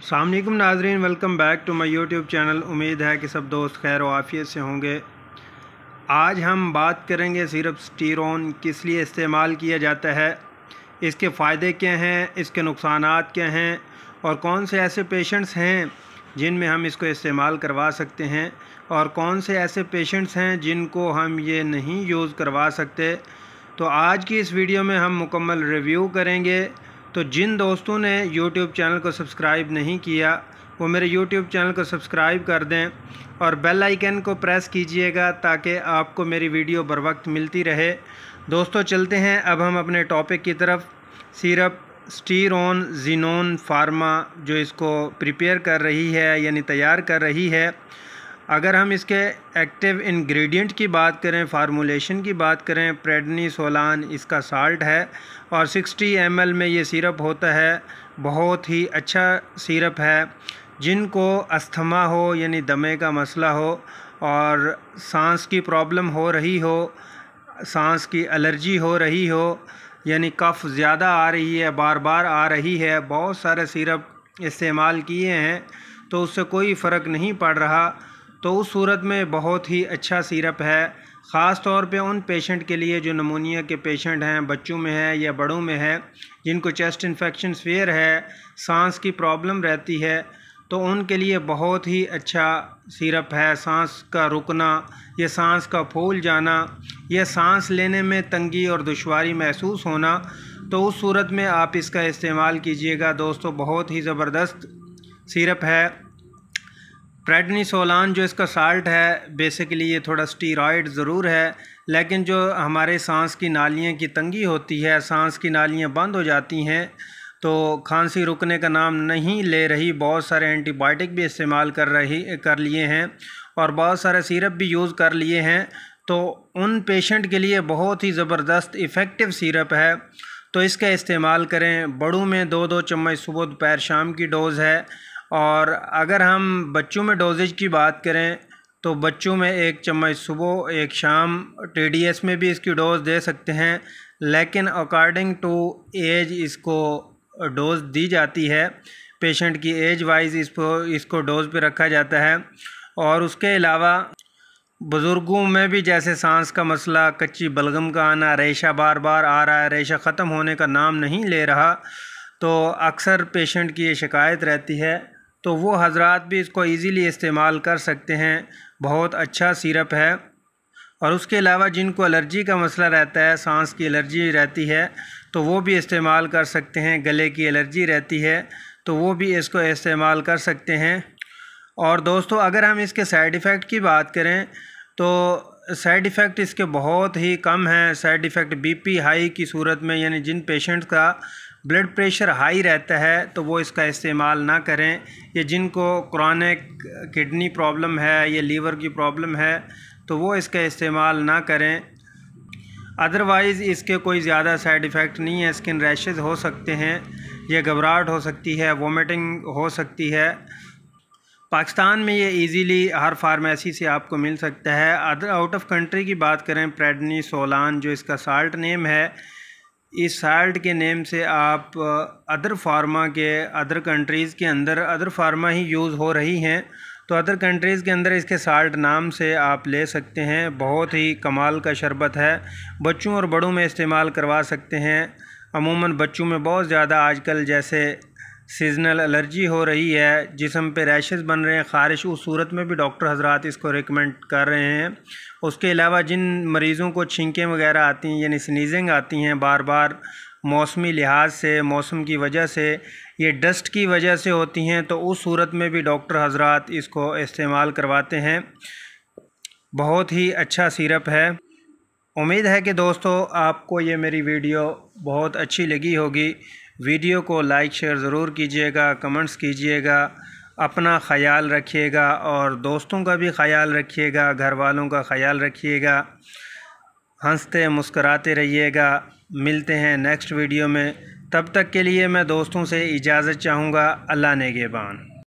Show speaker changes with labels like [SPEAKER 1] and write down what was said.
[SPEAKER 1] अल्लाम नाजरीन welcome back to my YouTube channel उम्मीद है कि सब दोस्त खैर वाफ़ियत से होंगे आज हम बात करेंगे सिरप स्टीरोन किस लिए इस्तेमाल किया जाता है इसके फ़ायदे क्या हैं इसके नुकसान क्या हैं और कौन से ऐसे पेशेंट्स हैं जिनमें हम इसको इस्तेमाल करवा सकते हैं और कौन से ऐसे पेशेंट्स हैं जिनको हम ये नहीं यूज़ करवा सकते तो आज की इस वीडियो में हम मुकम्मल रिव्यू करेंगे तो जिन दोस्तों ने यूट्यूब चैनल को सब्सक्राइब नहीं किया वो मेरे यूट्यूब चैनल को सब्सक्राइब कर दें और बेल आइकन को प्रेस कीजिएगा ताकि आपको मेरी वीडियो बर वक्त मिलती रहे दोस्तों चलते हैं अब हम अपने टॉपिक की तरफ सिरप स्टीरोन जीनोन फार्मा जो इसको प्रिपेयर कर रही है यानी तैयार कर रही है अगर हम इसके एक्टिव इंग्रेडिएंट की बात करें फार्मूलेशन की बात करें प्रेडनी सोलान इसका साल्ट है और 60 एम में ये सिरप होता है बहुत ही अच्छा सिरप है जिनको अस्थमा हो यानी दमे का मसला हो और सांस की प्रॉब्लम हो रही हो सांस की एलर्जी हो रही हो यानी कफ़ ज़्यादा आ रही है बार बार आ रही है बहुत सारे सिरप इस्तेमाल किए हैं तो उससे कोई फ़र्क नहीं पड़ रहा तो उस सूरत में बहुत ही अच्छा सिरप है ख़ास तौर पे उन पेशेंट के लिए जो नमोनिया के पेशेंट हैं बच्चों में है या बड़ों में है जिनको चेस्ट इन्फेक्शन फेयर है सांस की प्रॉब्लम रहती है तो उनके लिए बहुत ही अच्छा सिरप है सांस का रुकना या सांस का फूल जाना या सांस लेने में तंगी और दुशारी महसूस होना तो उस सूरत में आप इसका इस्तेमाल कीजिएगा दोस्तों बहुत ही ज़बरदस्त सिरप है सोलान जो इसका साल्ट है बेसिकली ये थोड़ा स्टीरॉयड ज़रूर है लेकिन जो हमारे सांस की नालियों की तंगी होती है सांस की नालियाँ बंद हो जाती हैं तो खांसी रुकने का नाम नहीं ले रही बहुत सारे एंटीबायोटिक भी इस्तेमाल कर रही कर लिए हैं और बहुत सारे सिरप भी यूज़ कर लिए हैं तो उन पेशेंट के लिए बहुत ही ज़बरदस्त इफ़ेक्टिव सिरप है तो इसका इस्तेमाल करें बड़ों में दो दो चम्मच सुबह दोपहर शाम की डोज़ है और अगर हम बच्चों में डोजेज की बात करें तो बच्चों में एक चम्मच सुबह एक शाम टीडीएस में भी इसकी डोज़ दे सकते हैं लेकिन अकॉर्डिंग टू एज इसको डोज़ दी जाती है पेशेंट की एज वाइज इसको इसको डोज़ पे रखा जाता है और उसके अलावा बुज़ुर्गों में भी जैसे सांस का मसला कच्ची बलगम का आना रेशा बार बार आ रहा है रेशा ख़त्म होने का नाम नहीं ले रहा तो अक्सर पेशेंट की ये शिकायत रहती है तो वो हजरात भी इसको ईज़िली इस्तेमाल कर सकते हैं बहुत अच्छा सिरप है और उसके अलावा जिनको एलर्जी का मसला रहता है सांस की एलर्जी रहती है तो वो भी इस्तेमाल कर सकते हैं गले की एलर्जी रहती है तो वो भी इसको इस्तेमाल कर सकते हैं और दोस्तों अगर हम इसके साइड इफ़ेक्ट की बात करें तो साइड इफ़ेक्ट इसके बहुत ही कम हैं साइड इफ़ेक्ट बीपी हाई की सूरत में यानी जिन पेशेंट्स का ब्लड प्रेशर हाई रहता है तो वो इसका इस्तेमाल ना करें या जिनको क्रॉनिक किडनी प्रॉब्लम है या लीवर की प्रॉब्लम है तो वो इसका इस्तेमाल ना करें अदरवाइज़ इसके कोई ज़्यादा साइड इफ़ेक्ट नहीं है स्किन रैशेज हो सकते हैं या घबराहट हो सकती है वोमिटिंग हो सकती है पाकिस्तान में ये इजीली हर फार्मेसी से आपको मिल सकता है अदर आउट ऑफ कंट्री की बात करें प्रेडनी सोलान जो इसका साल्ट नेम है इस साल्ट के नेम से आप अदर फार्मा के अदर कंट्रीज़ के अंदर अदर फार्मा ही यूज़ हो रही हैं तो अदर कंट्रीज़ के अंदर इसके साल्ट नाम से आप ले सकते हैं बहुत ही कमाल का शरबत है बच्चों और बड़ों में इस्तेमाल करवा सकते हैं अमूमन बच्चों में बहुत ज़्यादा आजकल जैसे सीजनल एलर्जी हो रही है जिसम पे रैशेस बन रहे हैं ख़ारिश उस सूरत में भी डॉक्टर हजरात इसको रिकमेंड कर रहे हैं उसके अलावा जिन मरीज़ों को छिंकें वगैरह आती हैं यानी स्नीजिंग आती हैं बार बार मौसमी लिहाज से मौसम की वजह से ये डस्ट की वजह से होती हैं तो उस सूरत में भी डॉक्टर हजरात इसको इस्तेमाल करवाते हैं बहुत ही अच्छा सिरप है उम्मीद है कि दोस्तों आपको ये मेरी वीडियो बहुत अच्छी लगी होगी वीडियो को लाइक शेयर ज़रूर कीजिएगा कमेंट्स कीजिएगा अपना ख्याल रखिएगा और दोस्तों का भी ख्याल रखिएगा घर वालों का ख्याल रखिएगा हंसते मुस्कराते रहिएगा मिलते हैं नेक्स्ट वीडियो में तब तक के लिए मैं दोस्तों से इजाज़त चाहूँगा अल्लाह नेगेबान